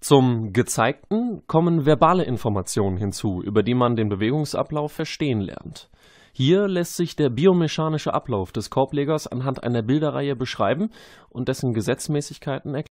Zum Gezeigten kommen verbale Informationen hinzu, über die man den Bewegungsablauf verstehen lernt. Hier lässt sich der biomechanische Ablauf des Korblegers anhand einer Bilderreihe beschreiben und dessen Gesetzmäßigkeiten erklären.